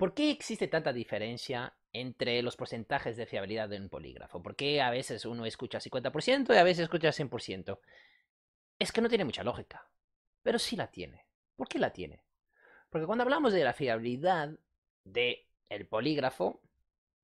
¿Por qué existe tanta diferencia entre los porcentajes de fiabilidad de un polígrafo? ¿Por qué a veces uno escucha 50% y a veces escucha 100%? Es que no tiene mucha lógica, pero sí la tiene. ¿Por qué la tiene? Porque cuando hablamos de la fiabilidad del el polígrafo,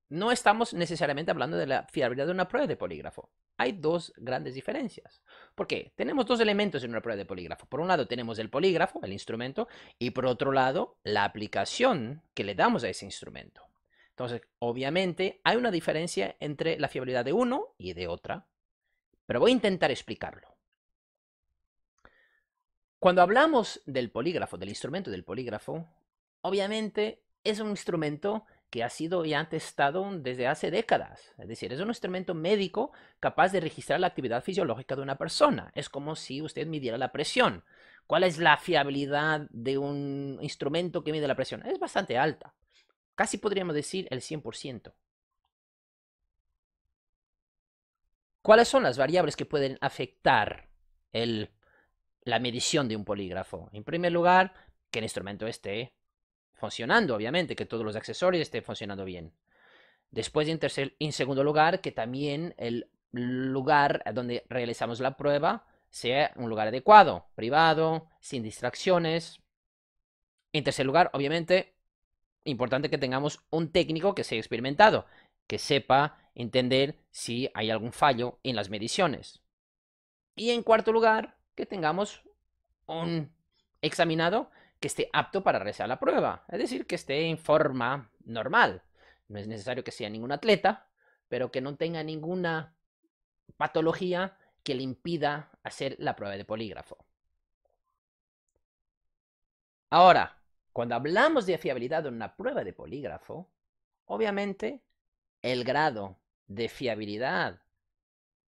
no estamos necesariamente hablando de la fiabilidad de una prueba de polígrafo. Hay dos grandes diferencias. ¿Por qué? Tenemos dos elementos en una prueba de polígrafo. Por un lado tenemos el polígrafo, el instrumento, y por otro lado la aplicación que le damos a ese instrumento. Entonces, obviamente hay una diferencia entre la fiabilidad de uno y de otra, pero voy a intentar explicarlo. Cuando hablamos del polígrafo, del instrumento del polígrafo, obviamente es un instrumento que ha sido y ha estado desde hace décadas. Es decir, es un instrumento médico capaz de registrar la actividad fisiológica de una persona. Es como si usted midiera la presión. ¿Cuál es la fiabilidad de un instrumento que mide la presión? Es bastante alta. Casi podríamos decir el 100%. ¿Cuáles son las variables que pueden afectar la medición de un polígrafo? En primer lugar, que el instrumento esté funcionando, obviamente, que todos los accesorios estén funcionando bien. Después, en, en segundo lugar, que también el lugar donde realizamos la prueba sea un lugar adecuado, privado, sin distracciones. En tercer lugar, obviamente, importante que tengamos un técnico que sea experimentado, que sepa entender si hay algún fallo en las mediciones. Y en cuarto lugar, que tengamos un examinado que esté apto para realizar la prueba, es decir, que esté en forma normal. No es necesario que sea ningún atleta, pero que no tenga ninguna patología que le impida hacer la prueba de polígrafo. Ahora, cuando hablamos de fiabilidad en una prueba de polígrafo, obviamente el grado de fiabilidad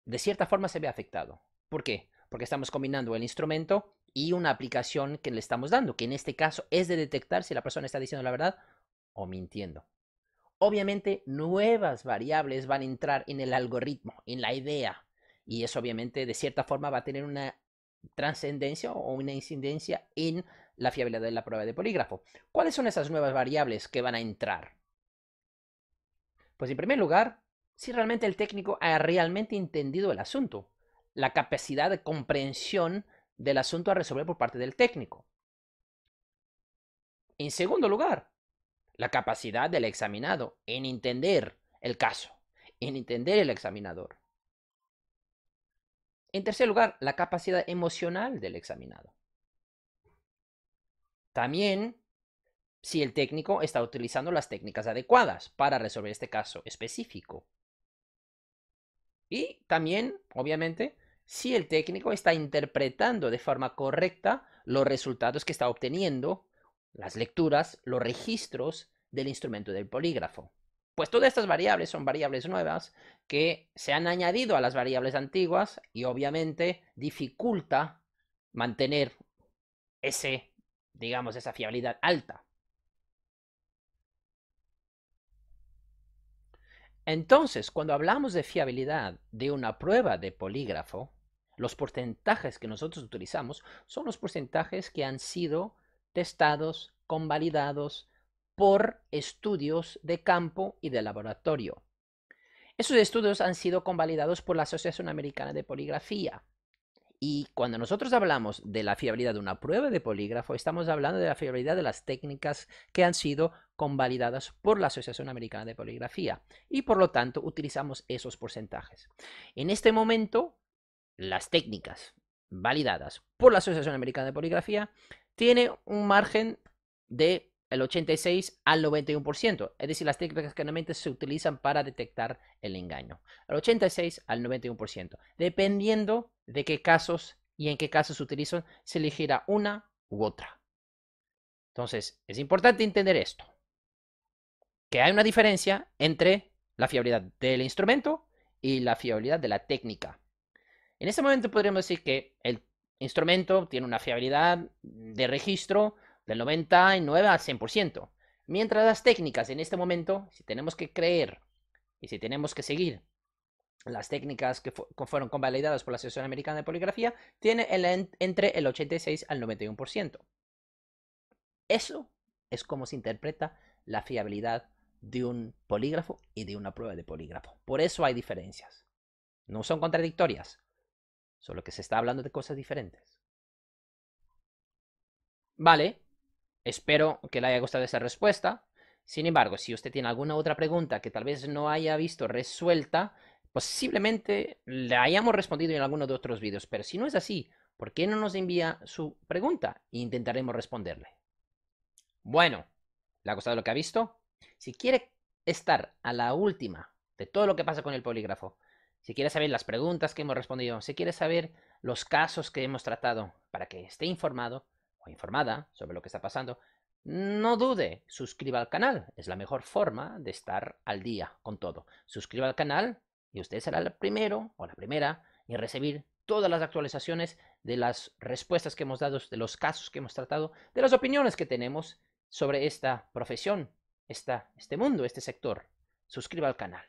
de cierta forma se ve afectado. ¿Por qué? Porque estamos combinando el instrumento y una aplicación que le estamos dando, que en este caso es de detectar si la persona está diciendo la verdad o mintiendo. Obviamente nuevas variables van a entrar en el algoritmo, en la idea, y eso obviamente de cierta forma va a tener una trascendencia o una incidencia en la fiabilidad de la prueba de polígrafo. ¿Cuáles son esas nuevas variables que van a entrar? Pues en primer lugar, si realmente el técnico ha realmente entendido el asunto, la capacidad de comprensión del asunto a resolver por parte del técnico. En segundo lugar, la capacidad del examinado en entender el caso, en entender el examinador. En tercer lugar, la capacidad emocional del examinado. También si el técnico está utilizando las técnicas adecuadas para resolver este caso específico. Y también, obviamente, si el técnico está interpretando de forma correcta los resultados que está obteniendo, las lecturas, los registros del instrumento del polígrafo. Pues todas estas variables son variables nuevas que se han añadido a las variables antiguas y obviamente dificulta mantener ese, digamos, esa fiabilidad alta. Entonces, cuando hablamos de fiabilidad de una prueba de polígrafo, los porcentajes que nosotros utilizamos son los porcentajes que han sido testados, convalidados por estudios de campo y de laboratorio. Esos estudios han sido convalidados por la Asociación Americana de Poligrafía. Y cuando nosotros hablamos de la fiabilidad de una prueba de polígrafo, estamos hablando de la fiabilidad de las técnicas que han sido convalidadas por la Asociación Americana de Poligrafía. Y por lo tanto, utilizamos esos porcentajes. En este momento, las técnicas validadas por la Asociación Americana de Poligrafía tiene un margen de el 86 al 91%, es decir, las técnicas que normalmente se utilizan para detectar el engaño. El 86 al 91%, dependiendo de qué casos y en qué casos se utilizan, se elegirá una u otra. Entonces, es importante entender esto, que hay una diferencia entre la fiabilidad del instrumento y la fiabilidad de la técnica. En ese momento podríamos decir que el instrumento tiene una fiabilidad de registro del 99 al 100%. Mientras las técnicas en este momento, si tenemos que creer y si tenemos que seguir las técnicas que fueron convalidadas por la Asociación Americana de Poligrafía, tiene entre el 86 al 91%. Eso es como se interpreta la fiabilidad de un polígrafo y de una prueba de polígrafo. Por eso hay diferencias. No son contradictorias, Solo que se está hablando de cosas diferentes. Vale, espero que le haya gustado esa respuesta. Sin embargo, si usted tiene alguna otra pregunta que tal vez no haya visto resuelta, posiblemente le hayamos respondido en alguno de otros vídeos. Pero si no es así, ¿por qué no nos envía su pregunta? E intentaremos responderle. Bueno, ¿le ha gustado lo que ha visto? Si quiere estar a la última de todo lo que pasa con el polígrafo, si quiere saber las preguntas que hemos respondido, si quiere saber los casos que hemos tratado para que esté informado o informada sobre lo que está pasando, no dude, suscriba al canal. Es la mejor forma de estar al día con todo. Suscriba al canal y usted será el primero o la primera en recibir todas las actualizaciones de las respuestas que hemos dado, de los casos que hemos tratado, de las opiniones que tenemos sobre esta profesión, esta, este mundo, este sector. Suscriba al canal.